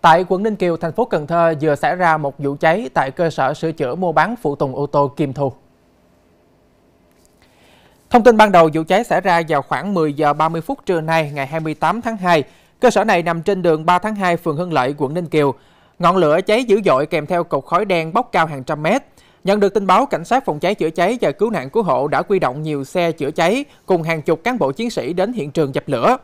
Tại quận Ninh Kiều, thành phố Cần Thơ vừa xảy ra một vụ cháy tại cơ sở sửa chữa mua bán phụ tùng ô tô Kim Thu. Thông tin ban đầu vụ cháy xảy ra vào khoảng 10 giờ 30 phút trưa nay ngày 28 tháng 2. Cơ sở này nằm trên đường 3 tháng 2 phường Hưng Lợi, quận Ninh Kiều. Ngọn lửa cháy dữ dội kèm theo cột khói đen bốc cao hàng trăm mét. Nhận được tin báo, cảnh sát phòng cháy chữa cháy và cứu nạn cứu hộ đã quy động nhiều xe chữa cháy cùng hàng chục cán bộ chiến sĩ đến hiện trường dập lửa.